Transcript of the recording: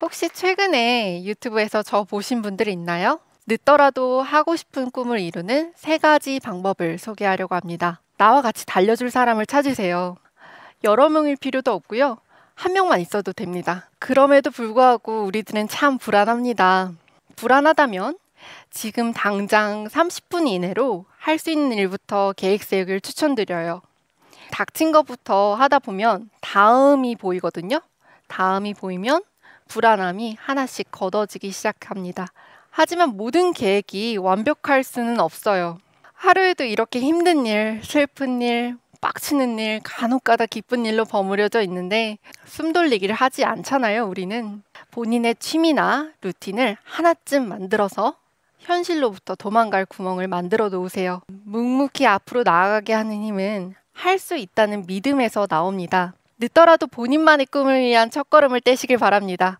혹시 최근에 유튜브에서 저 보신 분들 있나요? 늦더라도 하고 싶은 꿈을 이루는 세 가지 방법을 소개하려고 합니다. 나와 같이 달려줄 사람을 찾으세요. 여러 명일 필요도 없고요. 한 명만 있어도 됩니다. 그럼에도 불구하고 우리들은 참 불안합니다. 불안하다면 지금 당장 30분 이내로 할 수 있는 일부터 계획 세우기를 추천드려요. 닥친 것부터 하다 보면 다음이 보이거든요. 다음이 보이면 불안함이 하나씩 걷어지기 시작합니다. 하지만 모든 계획이 완벽할 수는 없어요. 하루에도 이렇게 힘든 일, 슬픈 일, 빡치는 일, 간혹가다 기쁜 일로 버무려져 있는데 숨 돌리기를 하지 않잖아요, 우리는. 본인의 취미나 루틴을 하나쯤 만들어서 현실로부터 도망갈 구멍을 만들어 놓으세요. 묵묵히 앞으로 나아가게 하는 힘은 할 수 있다는 믿음에서 나옵니다. 늦더라도 본인만의 꿈을 위한 첫걸음을 떼시길 바랍니다.